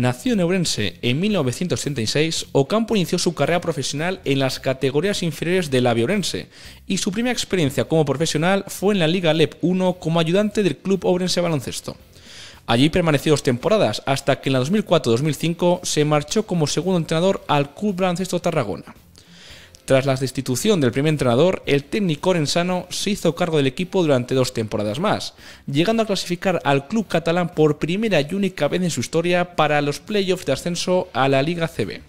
Nacido en Ourense en 1976, Ocampo inició su carrera profesional en las categorías inferiores de la y su primera experiencia como profesional fue en la Liga LEP 1 como ayudante del club obrense Baloncesto. Allí permaneció dos temporadas hasta que en la 2004-2005 se marchó como segundo entrenador al Club Baloncesto Tarragona. Tras la destitución del primer entrenador, el técnico orensano se hizo cargo del equipo durante dos temporadas más, llegando a clasificar al club catalán por primera y única vez en su historia para los playoffs de ascenso a la Liga CB.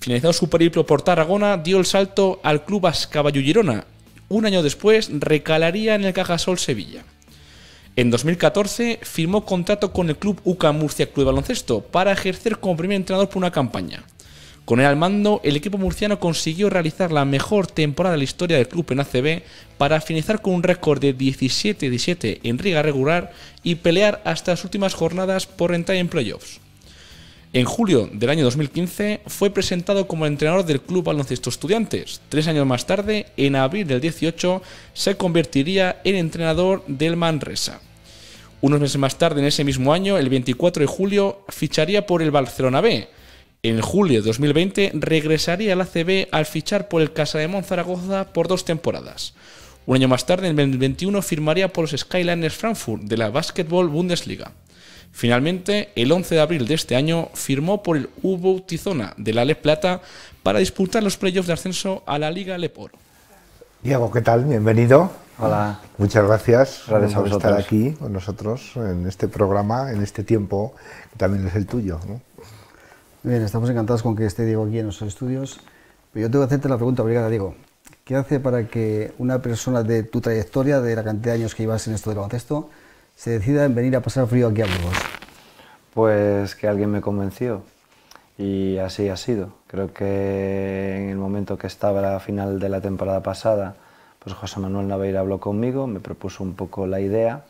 Finalizado su periplo por Tarragona, dio el salto al club Ascaballo Girona. Un año después recalaría en el Cajasol Sevilla. En 2014 firmó contrato con el club UCA Murcia Club de Baloncesto para ejercer como primer entrenador por una campaña. Con él al mando, el equipo murciano consiguió realizar la mejor temporada de la historia del club en ACB para finalizar con un récord de 17-17 en riga regular y pelear hasta las últimas jornadas por entrar en playoffs. En julio del año 2015 fue presentado como entrenador del Club Baloncesto Estudiantes. Tres años más tarde, en abril del 18, se convertiría en entrenador del Manresa. Unos meses más tarde, en ese mismo año, el 24 de julio, ficharía por el Barcelona B, en julio de 2020 regresaría al ACB al fichar por el Casa de Zaragoza por dos temporadas. Un año más tarde, en 2021, firmaría por los Skyliners Frankfurt de la Basketball Bundesliga. Finalmente, el 11 de abril de este año, firmó por el u Tizona de la Le Plata para disputar los playoffs de ascenso a la Liga lepor Diego, ¿qué tal? Bienvenido. Hola. Muchas gracias, gracias por estar aquí con nosotros en este programa, en este tiempo que también es el tuyo. ¿no? bien, estamos encantados con que esté Diego aquí en nuestros estudios. Pero yo tengo que hacerte la pregunta obligada, Diego. ¿Qué hace para que una persona de tu trayectoria, de la cantidad de años que llevas en esto del baloncesto, se decida en venir a pasar frío aquí a Burgos? Pues que alguien me convenció y así ha sido. Creo que en el momento que estaba la final de la temporada pasada, pues José Manuel Naveira habló conmigo, me propuso un poco la idea,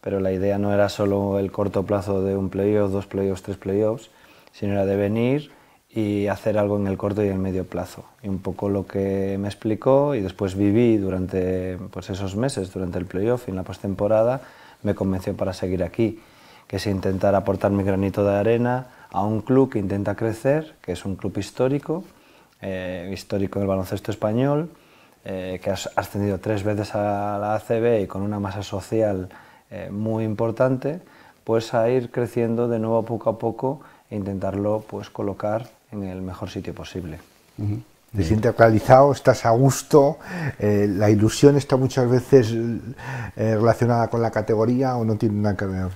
pero la idea no era solo el corto plazo de un playoff, dos playoffs, tres playoffs, sino era de venir y hacer algo en el corto y el medio plazo. Y un poco lo que me explicó y después viví durante pues esos meses, durante el playoff y en la postemporada, me convenció para seguir aquí, que es intentar aportar mi granito de arena a un club que intenta crecer, que es un club histórico, eh, histórico del baloncesto español, eh, que ha ascendido tres veces a la ACB y con una masa social eh, muy importante, pues a ir creciendo de nuevo poco a poco e intentarlo pues, colocar en el mejor sitio posible. Te sientes actualizado, estás a gusto, eh, la ilusión está muchas veces eh, relacionada con la categoría o no tiene nada que ver.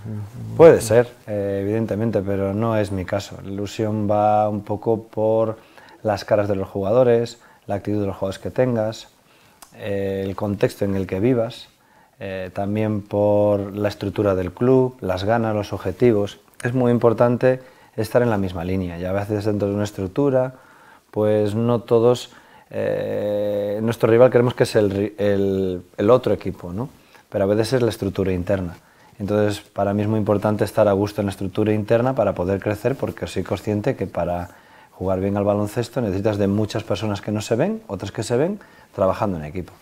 Puede ser, eh, evidentemente, pero no es mi caso. La ilusión va un poco por las caras de los jugadores, la actitud de los jugadores que tengas, el contexto en el que vivas, también por la estructura del club, las ganas, los objetivos. Es muy importante estar en la misma línea. Y a veces dentro de una estructura, pues no todos, eh, nuestro rival queremos que es el, otro equipo, ¿no? pero a veces es la estructura interna. Entonces, para mí es muy importante estar a gusto en la estructura interna para poder crecer, porque soy consciente que para jugar bien al baloncesto necesitas de muchas personas que no se ven, otras que se ven, trabajando en equipo.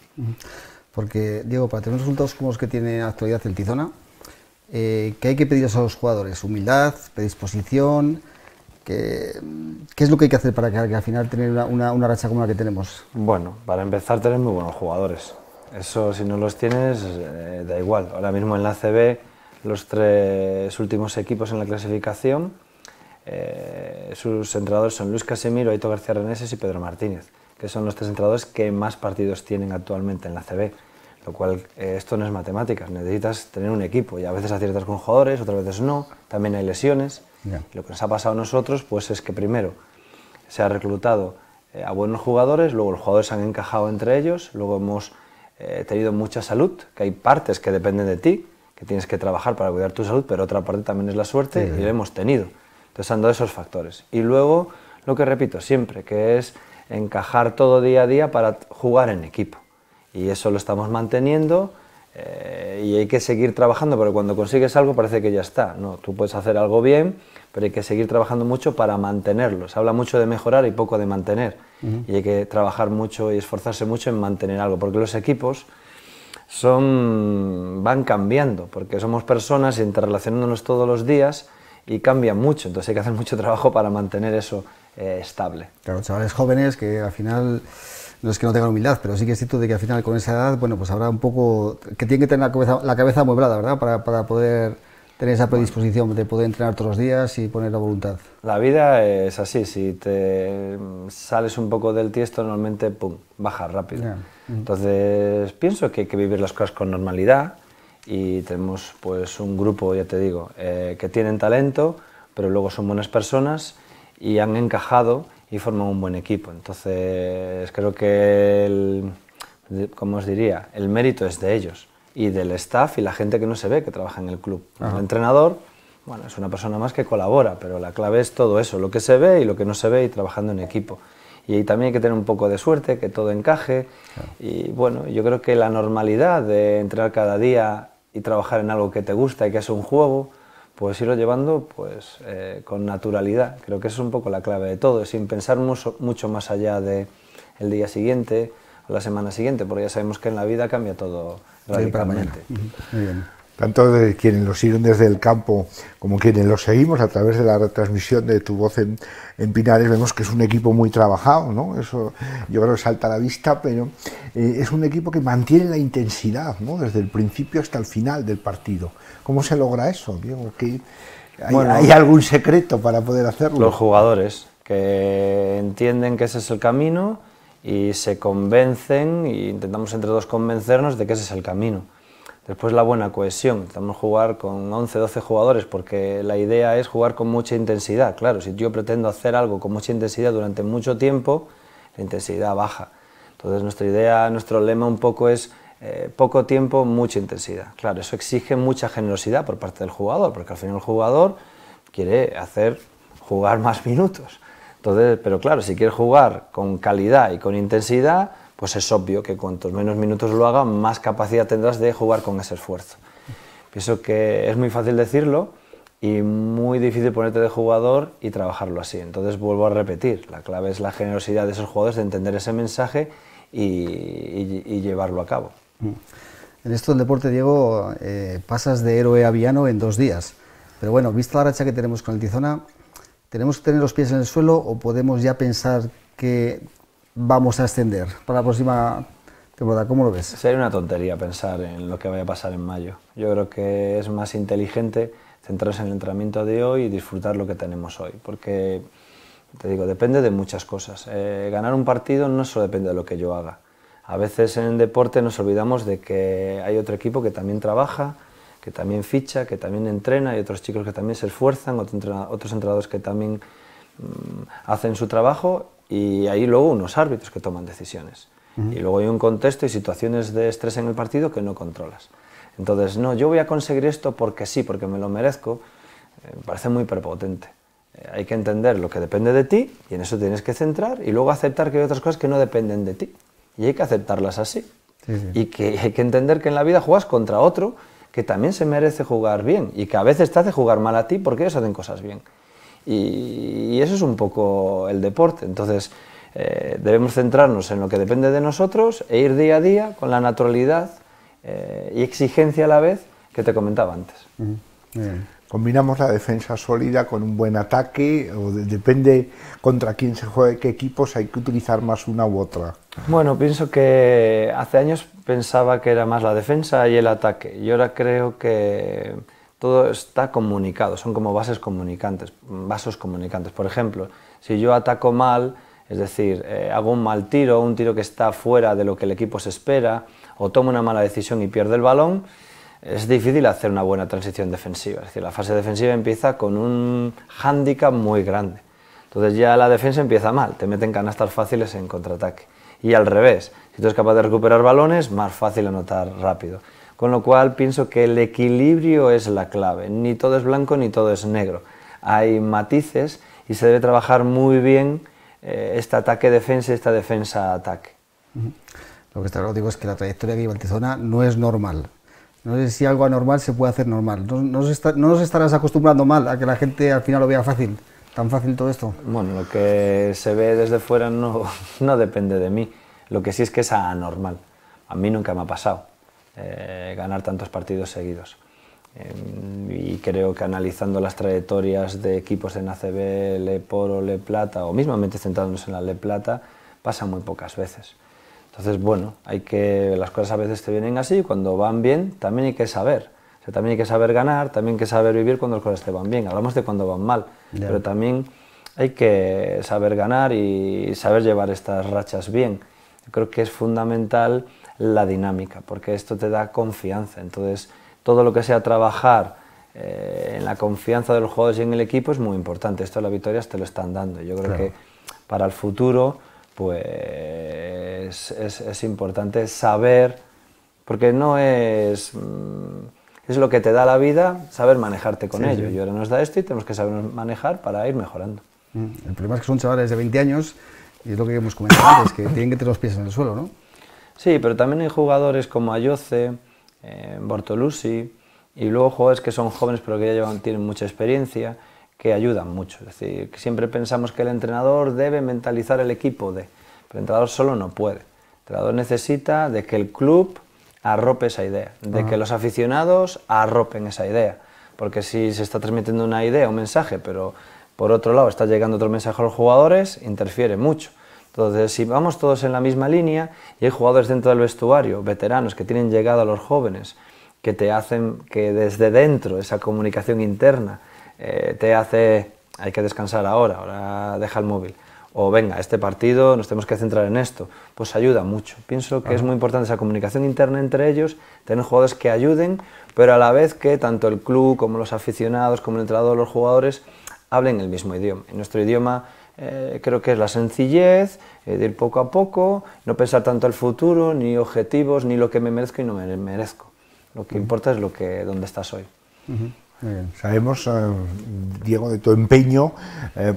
Porque, Diego, para tener resultados como los que tiene actualidad el Tizona, eh, ¿Qué hay que pedir a los jugadores? Humildad, predisposición, ¿qué es lo que hay que hacer para que, al final tener una, racha como la que tenemos? Bueno, para empezar tener muy buenos jugadores. Eso si no los tienes, eh, da igual. Ahora mismo en la CB los tres últimos equipos en la clasificación, eh, sus entrenadores son Luis Casemiro, Aito García Reneses y Pedro Martínez, que son los tres entrenadores que más partidos tienen actualmente en la CB. Lo cual, eh, esto no es matemáticas, necesitas tener un equipo y a veces aciertas con jugadores, otras veces no, también hay lesiones. Lo que nos ha pasado a nosotros pues es que primero se ha reclutado eh, a buenos jugadores, luego los jugadores han encajado entre ellos, luego hemos eh, tenido mucha salud, que hay partes que dependen de ti, que tienes que trabajar para cuidar tu salud, pero otra parte también es la suerte y lo hemos tenido. Entonces han dado esos factores. Y luego, lo que repito siempre, que es encajar todo día a día para jugar en equipo y eso lo estamos manteniendo eh, y hay que seguir trabajando, porque cuando consigues algo parece que ya está. No, tú puedes hacer algo bien, pero hay que seguir trabajando mucho para mantenerlo. Se habla mucho de mejorar y poco de mantener. Y hay que trabajar mucho y esforzarse mucho en mantener algo, porque los equipos son, van cambiando, porque somos personas interrelacionándonos todos los días y cambian mucho. Entonces hay que hacer mucho trabajo para mantener eso eh, estable. Claro, chavales jóvenes que al final no es que no tenga humildad, pero sí que es cierto de que al final con esa edad, bueno, pues habrá un poco, que tiene que tener la cabeza, la amueblada, ¿verdad? Para, para poder tener esa predisposición de poder entrenar todos los días y poner la voluntad. La vida es así, si te sales un poco del tiesto, normalmente, pum, bajas rápido. Entonces, pienso que hay que vivir las cosas con normalidad y tenemos pues un grupo, ya te digo, eh, que tienen talento, pero luego son buenas personas y han encajado y forman un buen equipo. Entonces, creo que, el, como os diría, el mérito es de ellos y del staff y la gente que no se ve que trabaja en el club. El entrenador, bueno, es una persona más que colabora, pero la clave es todo eso, lo que se ve y lo que no se ve y trabajando en equipo. Y ahí también hay que tener un poco de suerte, que todo encaje. Y bueno, yo creo que la normalidad de entrenar cada día y trabajar en algo que te gusta y que es un juego, pues irlo llevando pues, eh, con naturalidad. Creo que esa es un poco la clave de todo, sin pensar mucho, más allá del día siguiente o la semana siguiente, porque ya sabemos que en la vida cambia todo radicalmente. Muy bien tanto quienes lo siguen desde el campo como quienes lo seguimos a través de la retransmisión de Tu Voz en, Pinares, vemos que es un equipo muy trabajado, Eso yo creo que salta a la vista, pero eh, es un equipo que mantiene la intensidad, Desde el principio hasta el final del partido. ¿Cómo se logra eso, hay, ¿Hay algún secreto para poder hacerlo? Los jugadores que entienden que ese es el camino y se convencen, y intentamos entre dos convencernos de que ese es el camino Después la buena cohesión, estamos jugar con 11, 12 jugadores porque la idea es jugar con mucha intensidad. Claro, si yo pretendo hacer algo con mucha intensidad durante mucho tiempo, la intensidad baja. Entonces nuestra idea, nuestro lema un poco es eh, poco tiempo, mucha intensidad. Claro, eso exige mucha generosidad por parte del jugador, porque al final el jugador quiere hacer jugar más minutos. Entonces, pero claro, si quiere jugar con calidad y con intensidad, pues es obvio que cuantos menos minutos lo haga, más capacidad tendrás de jugar con ese esfuerzo. Pienso que es muy fácil decirlo y muy difícil ponerte de jugador y trabajarlo así. Entonces vuelvo a repetir, la clave es la generosidad de esos jugadores, de entender ese mensaje y, llevarlo a cabo. Mm. En esto del deporte, Diego, eh, pasas de héroe a villano en dos días. Pero bueno, vista la racha que tenemos con el Tizona, ¿tenemos que tener los pies en el suelo o podemos ya pensar que vamos a extender para la próxima temporada. ¿Cómo lo ves? Sería una tontería pensar en lo que vaya a pasar en mayo. Yo creo que es más inteligente centrarse en el entrenamiento de hoy y disfrutar lo que tenemos hoy, porque te digo, depende de muchas cosas. Eh, ganar un partido no solo depende de lo que yo haga. A veces en el deporte nos olvidamos de que hay otro equipo que también trabaja, que también ficha, que también entrena, y otros chicos que también se esfuerzan, otros entrenadores que también mm, hacen su trabajo y hay luego unos árbitros que toman decisiones. Y luego hay un contexto y situaciones de estrés en el partido que no controlas. Entonces, no, yo voy a conseguir esto porque sí, porque me lo merezco, eh, Me parece muy prepotente. Eh, hay que entender lo que depende de ti y en eso tienes que centrar y luego aceptar que hay otras cosas que no dependen de ti. Y hay que aceptarlas así. Y que hay que entender que en la vida juegas contra otro que también se merece jugar bien y que a veces te hace jugar mal a ti porque ellos hacen cosas bien y, eso es un poco el deporte. Entonces, eh, debemos centrarnos en lo que depende de nosotros e ir día a día con la naturalidad eh, y exigencia a la vez que te comentaba antes. Combinamos la defensa sólida con un buen ataque, o depende contra quién se juegue, qué equipos hay que utilizar más una u otra. Bueno, pienso que hace años pensaba que era más la defensa y el ataque, y ahora creo que todo está comunicado, son como bases comunicantes, vasos comunicantes. Por ejemplo, si yo ataco mal, es decir, eh, hago un mal tiro, un tiro que está fuera de lo que el equipo se espera, o tomo una mala decisión y pierdo el balón, es difícil hacer una buena transición defensiva. Es decir, la fase defensiva empieza con un hándicap muy grande. Entonces ya la defensa empieza mal, te meten canastas fáciles en contraataque. Y al revés, si tú eres capaz de recuperar balones, más fácil anotar rápido. Con lo cual pienso que el equilibrio es la clave. Ni todo es blanco ni todo es negro. Hay matices y se debe trabajar muy bien eh, este ataque-defensa y esta defensa-ataque. Lo que está claro digo es que la trayectoria de lleva no es normal. No sé si algo anormal se puede hacer normal. No, nos estarás acostumbrando mal a que la gente al final lo vea fácil, tan fácil todo esto. Bueno, lo que se ve desde fuera no depende de mí. Lo que sí es que es anormal. A mí nunca me ha pasado. Eh, ganar tantos partidos seguidos. Em, y creo que analizando las trayectorias de equipos en ACB, Le Poro, Le Plata, o mismamente centrándonos en la Le Plata, pasa muy pocas veces. Entonces, bueno, hay que, las cosas a veces te vienen así, cuando van bien también hay que saber. también hay que saber ganar, también hay que saber vivir cuando las cosas te van bien. Hablamos de cuando van mal, pero también hay que saber ganar y saber llevar estas rachas bien. creo que es fundamental la dinámica, porque esto te da confianza. Entonces, todo lo que sea trabajar eh, en la confianza de los jugadores y en el equipo es muy importante. Esto las victorias te lo están dando. Yo creo que para el futuro, pues es, importante saber, porque no es. Mm, es lo que te da la vida, saber manejarte con ello. Y ahora nos da esto y tenemos que saber manejar para ir mejorando. Mm, el problema es que son chavales de 20 años y es lo que hemos comentado es que tienen que tener los pies en el suelo, ¿no? Sí, pero también hay jugadores como Ayoce, eh, y luego jugadores que son jóvenes pero que ya llevan, tienen mucha experiencia, que ayudan mucho. Es decir, que siempre pensamos que el entrenador debe mentalizar el equipo de, pero el entrenador solo no puede. El entrenador necesita de que el club arrope esa idea, de que los aficionados arropen esa idea, porque si se está transmitiendo una idea, un mensaje, pero por otro lado está llegando otro mensaje a los jugadores, interfiere mucho. Entonces, si vamos todos en la misma línea y hay jugadores dentro del vestuario, veteranos que tienen llegado a los jóvenes, que te hacen que desde dentro esa comunicación interna eh, te hace, hay que descansar ahora, ahora deja el móvil, o venga, este partido nos tenemos que centrar en esto, pues ayuda mucho. Pienso que es muy importante esa comunicación interna entre ellos, tener jugadores que ayuden, pero a la vez que tanto el club como los aficionados, como el entrenador, los jugadores, hablen el mismo idioma. nuestro idioma eh, creo que es la sencillez, eh, de ir poco a poco, no pensar tanto el futuro, ni objetivos, ni lo que me merezco y no me merezco. Lo que importa es lo que, dónde estás hoy. sabemos, eh, Diego, de tu empeño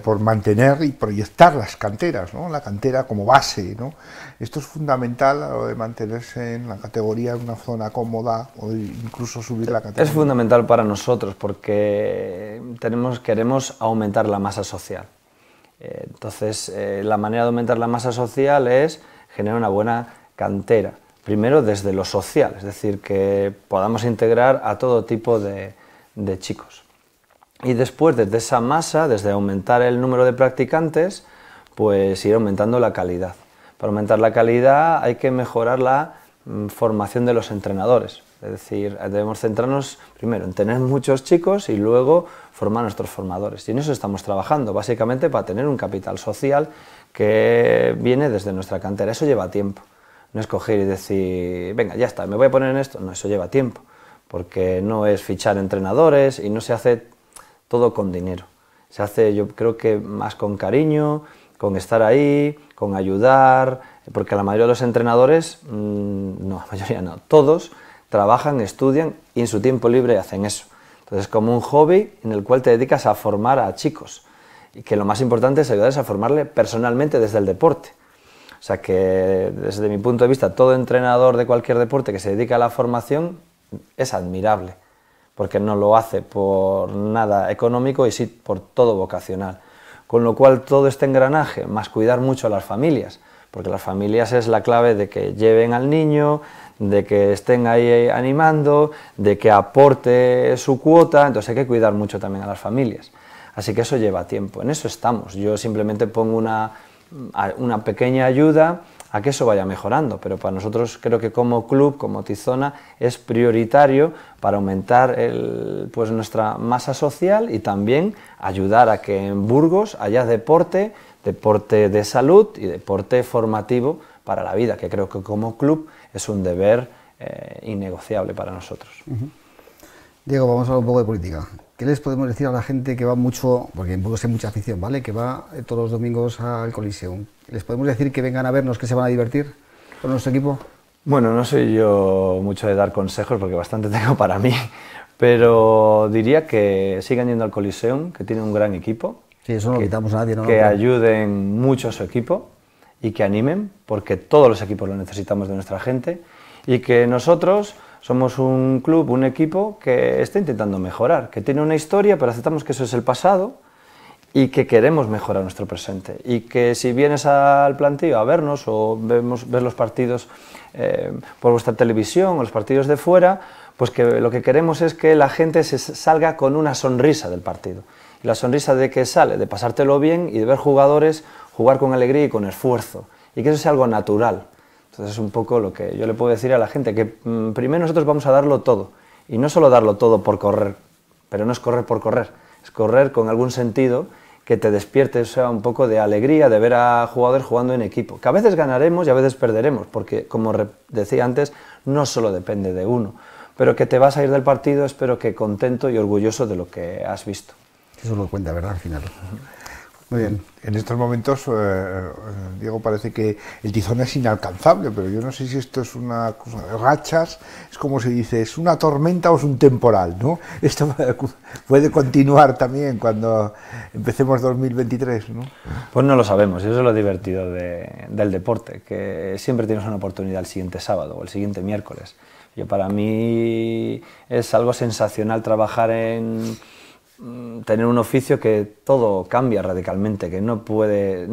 por mantener y proyectar las canteras, ¿no? la cantera como base. ¿no? Esto es fundamental lo de mantenerse en la categoría, en una zona cómoda o incluso subir la categoría. Es fundamental para nosotros porque tenemos, queremos aumentar la masa social. Eh, entonces, eh, la manera de aumentar la masa social es generar una buena cantera. Primero desde lo social, es decir, que podamos integrar a todo tipo de, chicos. Y después, desde esa masa, desde aumentar el número de practicantes, pues ir aumentando la calidad. Para aumentar la calidad hay que mejorar la mm, formación de los entrenadores. Es decir, debemos centrarnos primero en tener muchos chicos y luego formar nuestros formadores. Y en eso estamos trabajando, básicamente para tener un capital social que viene desde nuestra cantera. Eso lleva tiempo. No es coger y decir, venga, ya está, me voy a poner en esto. No, eso lleva tiempo, porque no es fichar entrenadores y no se hace todo con dinero. Se hace, yo creo que más con cariño, con estar ahí, con ayudar, porque la mayoría de los entrenadores, mm, no, la mayoría no, todos, trabajan, estudian y en su tiempo libre hacen eso. Entonces, como un hobby en el cual te dedicas a formar a chicos y que lo más importante es ayudarles a formarle personalmente desde el deporte. O sea que, desde mi punto de vista, todo entrenador de cualquier deporte que se dedica a la formación es admirable, porque no lo hace por nada económico y sí por todo vocacional. Con lo cual, todo este engranaje, más cuidar mucho a las familias, porque las familias es la clave de que lleven al niño, de que estén ahí animando, de que aporte su cuota, entonces hay que cuidar mucho también a las familias. Así que eso lleva tiempo, en eso estamos. Yo simplemente pongo una, una pequeña ayuda a que eso vaya mejorando, pero para nosotros creo que como club, como Tizona, es prioritario para aumentar pues nuestra masa social y también ayudar a que en Burgos haya deporte deporte de salud y deporte formativo para la vida, que creo que como club es un deber eh, innegociable para nosotros. Diego, vamos a hablar un poco de política. ¿Qué les podemos decir a la gente que va mucho, porque en Burgos hay mucha afición, ¿vale? Que va eh, todos los domingos al Coliseum. ¿Les podemos decir que vengan a vernos, que se van a divertir con nuestro equipo? Bueno, no soy yo mucho de dar consejos porque bastante tengo para mí, pero diría que sigan yendo al Coliseum, que tiene un gran equipo, que, ayuden mucho a su equipo y que animen, porque todos los equipos lo necesitamos de nuestra gente y que nosotros somos un club, un equipo que está intentando mejorar, que tiene una historia, pero aceptamos que eso es el pasado y que queremos mejorar nuestro presente. Y que si vienes al plantillo a vernos o vemos, ves los partidos eh, por vuestra televisión o los partidos de fuera, pues que lo que queremos es que la gente se salga con una sonrisa del partido la sonrisa de que sale, de pasártelo bien y de ver jugadores jugar con alegría y con esfuerzo, y que eso sea algo natural. Entonces es un poco lo que yo le puedo decir a la gente, que mm, primero nosotros vamos a darlo todo, y no solo darlo todo por correr, pero no es correr por correr, es correr con algún sentido que te despierte o sea, un poco de alegría de ver a jugadores jugando en equipo, que a veces ganaremos y a veces perderemos, porque como decía antes, no solo depende de uno, pero que te vas a ir del partido espero que contento y orgulloso de lo que has visto. Eso lo cuenta, ¿verdad? Al final. Muy bien. En estos momentos, eh, eh, Diego, parece que el tizón es inalcanzable, pero yo no sé si esto es una cosa de rachas, es como se dice, es una tormenta o es un temporal, ¿no? Esto puede continuar también cuando empecemos 2023, ¿no? Pues no lo sabemos, eso es lo divertido del deporte, que siempre tienes una oportunidad el siguiente sábado o el siguiente miércoles. Yo, para mí es algo sensacional trabajar en Mm, tener un oficio que todo cambia radicalmente, que no puede,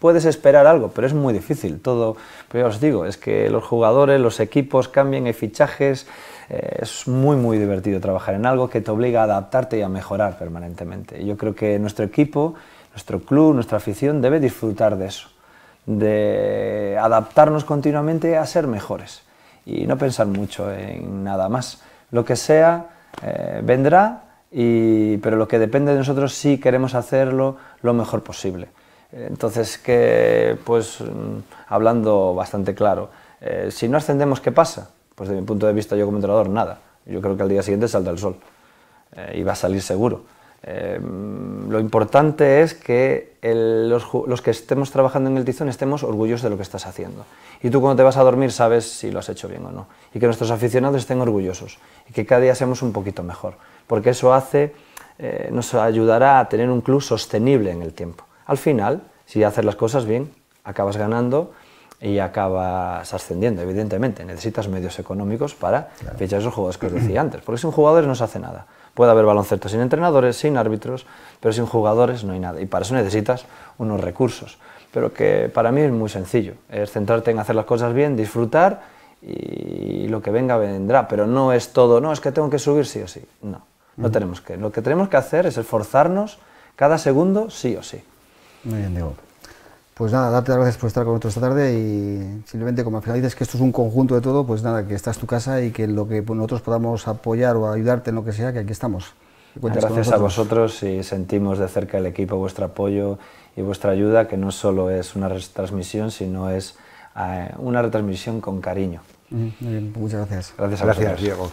puedes esperar algo, pero es muy difícil. Todo, pero ya os digo, es que los jugadores, los equipos cambian, hay fichajes, eh, es muy muy divertido trabajar en algo que te obliga a adaptarte y a mejorar permanentemente. Yo creo que nuestro equipo, nuestro club, nuestra afición debe disfrutar de eso, de adaptarnos continuamente a ser mejores y no pensar mucho en nada más. Lo que sea eh, vendrá pero lo que depende de nosotros sí queremos hacerlo lo mejor posible. Entonces, que, pues, mm, hablando bastante claro, eh, si no ascendemos, ¿qué pasa? Pues desde mi punto de vista, yo como entrenador, nada. Yo creo que al día siguiente salta el sol eh, y va a salir seguro. Eh, mm, lo importante es que los, los, que estemos trabajando en el tizón estemos orgullosos de lo que estás haciendo. Y tú cuando te vas a dormir sabes si lo has hecho bien o no. Y que nuestros aficionados estén orgullosos. Y que cada día seamos un poquito mejor porque eso hace, eh, nos ayudará a tener un club sostenible en el tiempo. Al final, si haces las cosas bien, acabas ganando y acabas ascendiendo, evidentemente. Necesitas medios económicos para fichar esos jugadores que os decía antes, porque sin jugadores no se hace nada. Puede haber baloncesto sin entrenadores, sin árbitros, pero sin jugadores no hay nada. Y para eso necesitas unos recursos. Pero que para mí es muy sencillo, es centrarte en hacer las cosas bien, disfrutar y lo que venga vendrá. Pero no es todo, no, es que tengo que subir sí o sí. No. No mm. tenemos que. Lo que tenemos que hacer es esforzarnos cada segundo, sí o sí. Muy bien, Diego. Pues nada, darte las gracias por estar con nosotros esta tarde y simplemente como al final dices que esto es un conjunto de todo, pues nada, que estás tu casa y que lo que nosotros podamos apoyar o ayudarte en lo que sea, que aquí estamos. Gracias a vosotros y sentimos de cerca el equipo vuestro apoyo y vuestra ayuda, que no solo es una retransmisión, sino es eh, una retransmisión con cariño. Muy bien, pues muchas gracias. Gracias a Gracias, Diego.